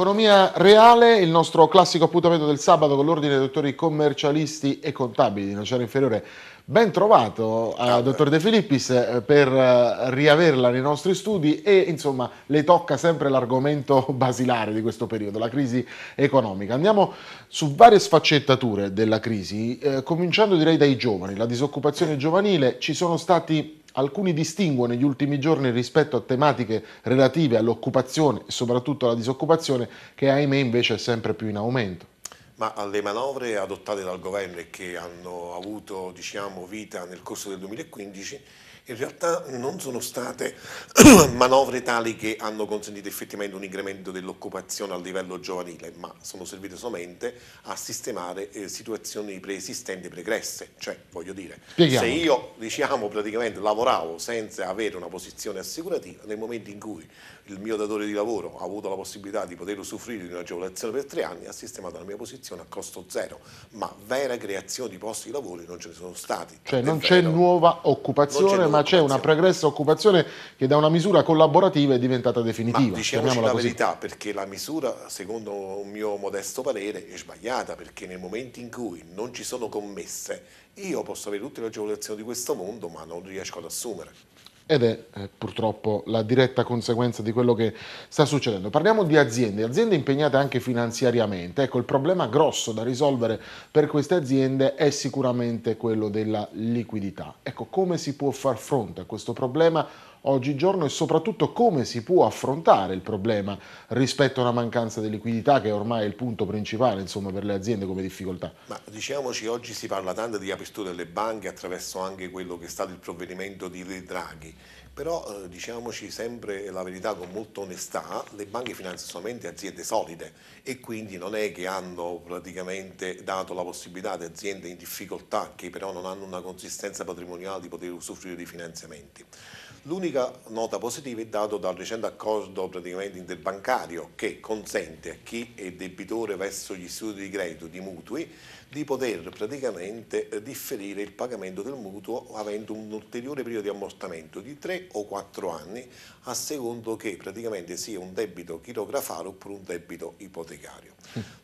Economia Reale, il nostro classico appuntamento del sabato con l'ordine dei dottori commercialisti e contabili di Nocera Inferiore. Ben trovato, eh, dottor De Filippis, eh, per eh, riaverla nei nostri studi e insomma le tocca sempre l'argomento basilare di questo periodo, la crisi economica. Andiamo su varie sfaccettature della crisi, eh, cominciando direi dai giovani, la disoccupazione giovanile, ci sono stati Alcuni distinguono negli ultimi giorni rispetto a tematiche relative all'occupazione e soprattutto alla disoccupazione che ahimè invece è sempre più in aumento. Ma alle manovre adottate dal governo e che hanno avuto diciamo, vita nel corso del 2015 in realtà non sono state manovre tali che hanno consentito effettivamente un incremento dell'occupazione a livello giovanile, ma sono servite solamente a sistemare eh, situazioni preesistenti pregresse, cioè voglio dire, Spieghiamo. se io diciamo praticamente lavoravo senza avere una posizione assicurativa, nel momento in cui il mio datore di lavoro ha avuto la possibilità di poter usufruire di un'agevolazione per tre anni, ha sistemato la mia posizione a costo zero, ma vera creazione di posti di lavoro non ce ne sono stati. Cioè non c'è nuova occupazione, ma c'è una pregressa occupazione che da una misura collaborativa è diventata definitiva. Diciamo la così. verità, perché la misura, secondo un mio modesto parere, è sbagliata, perché nel momento in cui non ci sono commesse, io posso avere tutte le agevolazioni di questo mondo, ma non riesco ad assumere ed è eh, purtroppo la diretta conseguenza di quello che sta succedendo. Parliamo di aziende, aziende impegnate anche finanziariamente. Ecco, il problema grosso da risolvere per queste aziende è sicuramente quello della liquidità. Ecco, come si può far fronte a questo problema? oggigiorno e soprattutto come si può affrontare il problema rispetto a una mancanza di liquidità che è ormai il punto principale insomma, per le aziende come difficoltà. Ma diciamoci oggi si parla tanto di apertura delle banche attraverso anche quello che è stato il provvedimento di Re Draghi, però eh, diciamoci sempre la verità con molta onestà, le banche finanziano solamente aziende solide e quindi non è che hanno praticamente dato la possibilità ad aziende in difficoltà che però non hanno una consistenza patrimoniale di poter usufruire di finanziamenti. L'unica nota positiva è data dal recente accordo praticamente interbancario che consente a chi è debitore verso gli istituti di credito di mutui di poter praticamente eh, differire il pagamento del mutuo avendo un ulteriore periodo di ammortamento di 3 o 4 anni a secondo che praticamente sia un debito chirografario oppure un debito ipotecario.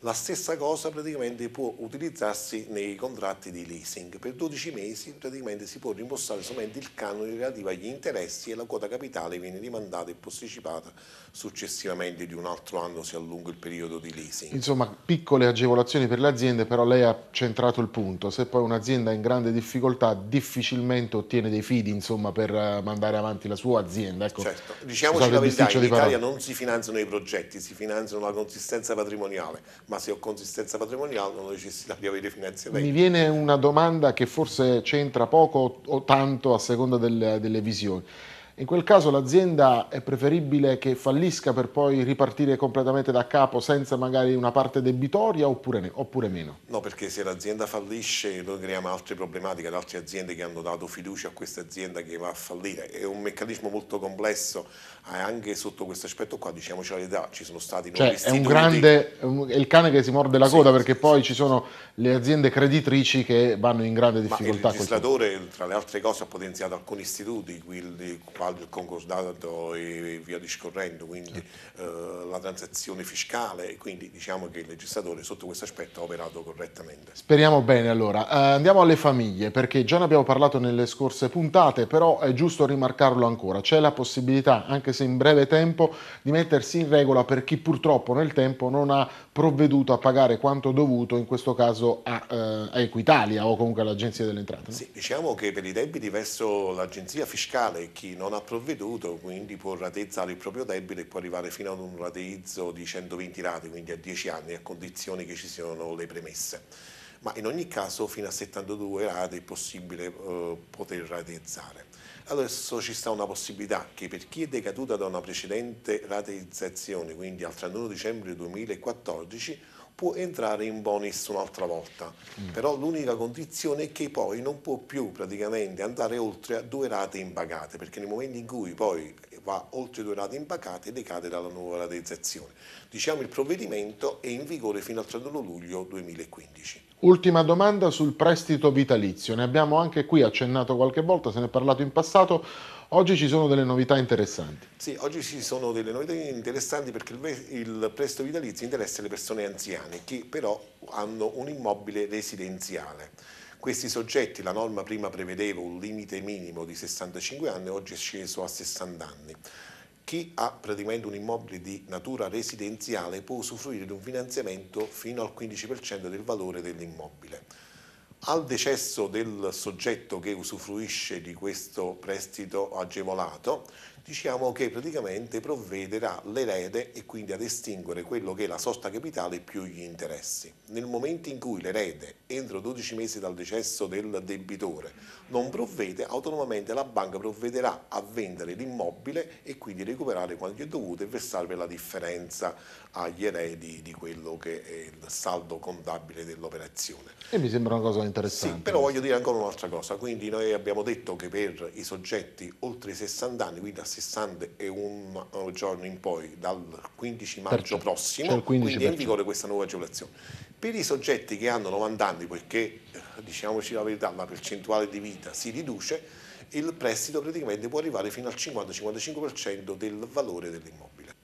La stessa cosa praticamente può utilizzarsi nei contratti di leasing. Per 12 mesi praticamente si può rimborsare solamente il canone relativo agli interessi e la quota capitale viene rimandata e posticipata successivamente di un altro anno si allunga il periodo di leasing. Insomma, piccole agevolazioni per le aziende, però lei ha centrato il punto, se poi un'azienda è in grande difficoltà difficilmente ottiene dei fidi insomma, per eh, mandare avanti la sua azienda. Ecco, certo, diciamoci la verità, in Italia non si finanziano i progetti, si finanziano la consistenza patrimoniale, ma se ho consistenza patrimoniale non ho necessità di avere finanziamenti. Mi viene una domanda che forse c'entra poco o tanto a seconda delle, delle visioni. In quel caso l'azienda è preferibile che fallisca per poi ripartire completamente da capo senza magari una parte debitoria oppure, ne, oppure meno? No, perché se l'azienda fallisce noi creiamo altre problematiche ad altre aziende che hanno dato fiducia a questa azienda che va a fallire. È un meccanismo molto complesso anche sotto questo aspetto qua, diciamoci la verità, ci sono stati nuovi cioè, istituti. È, un grande, è il cane che si morde la coda sì, perché sì, poi sì. ci sono le aziende creditrici che vanno in grande difficoltà. Ma il legislatore, tra le altre cose, ha potenziato alcuni istituti, quelli parlo del concordato e via discorrendo, quindi certo. eh, la transazione fiscale, quindi diciamo che il legislatore sotto questo aspetto ha operato correttamente. Speriamo bene allora. Eh, andiamo alle famiglie, perché già ne abbiamo parlato nelle scorse puntate, però è giusto rimarcarlo ancora, c'è la possibilità, anche se in breve tempo, di mettersi in regola per chi purtroppo nel tempo non ha provveduto a pagare quanto dovuto, in questo caso a, eh, a Equitalia o comunque all'Agenzia delle Entrate. No? Sì, diciamo che per i debiti verso l'Agenzia Fiscale chi non ha provveduto quindi può ratezzare il proprio debito e può arrivare fino ad un ratezzo di 120 rate, quindi a 10 anni, a condizioni che ci siano le premesse ma in ogni caso fino a 72 rate è possibile eh, poter rateizzare. Adesso ci sta una possibilità che per chi è decaduta da una precedente rateizzazione, quindi al 31 dicembre 2014, può entrare in bonus un'altra volta, mm. però l'unica condizione è che poi non può più praticamente andare oltre a due rate impagate, perché nel momento in cui poi va oltre due rate impagate decade dalla nuova rateizzazione. Diciamo il provvedimento è in vigore fino al 31 luglio 2015. Ultima domanda sul prestito vitalizio, ne abbiamo anche qui accennato qualche volta, se ne è parlato in passato, oggi ci sono delle novità interessanti. Sì, oggi ci sono delle novità interessanti perché il, prestito vitalizio interessa le persone anziane che però hanno un immobile residenziale. Questi soggetti, la norma prima prevedeva un limite minimo di 65 anni, oggi è sceso a 60 anni chi ha praticamente un immobile di natura residenziale può usufruire di un finanziamento fino al 15% del valore dell'immobile. Al decesso del soggetto che usufruisce di questo prestito agevolato diciamo che praticamente provvederà l'erede e quindi ad estinguere quello che è la sosta capitale più gli interessi. Nel momento in cui l'erede, entro 12 mesi dal decesso del debitore, non provvede, autonomamente la banca provvederà a vendere l'immobile e quindi recuperare quanto è dovuto e versare la differenza agli eredi di quello che è il saldo contabile dell'operazione. E mi sembra una cosa interessante. Sì, però voglio dire ancora un'altra cosa, quindi noi abbiamo detto che per i soggetti oltre i 60 anni, quindi a assistante è un giorno in poi, dal 15 maggio prossimo, cioè 15 quindi è in vigore questa nuova agevolazione. Per i soggetti che hanno 90 anni, poiché eh, diciamoci la verità, la percentuale di vita si riduce, il prestito praticamente può arrivare fino al 50-55% del valore dell'immobile.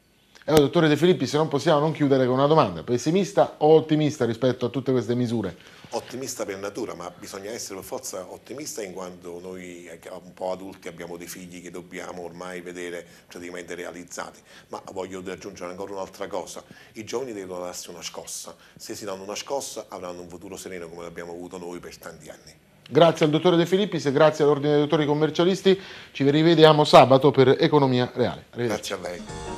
Allora, dottore De Filippi, se non possiamo non chiudere con una domanda, pessimista o ottimista rispetto a tutte queste misure? ottimista per natura, ma bisogna essere per forza ottimista in quanto noi eh, un po' adulti abbiamo dei figli che dobbiamo ormai vedere praticamente realizzati, ma voglio aggiungere ancora un'altra cosa, i giovani devono darsi una scossa, se si danno una scossa avranno un futuro sereno come l'abbiamo avuto noi per tanti anni. Grazie al dottore De Filippis, grazie all'Ordine dei Dottori Commercialisti, ci rivediamo sabato per Economia Reale. Grazie a lei.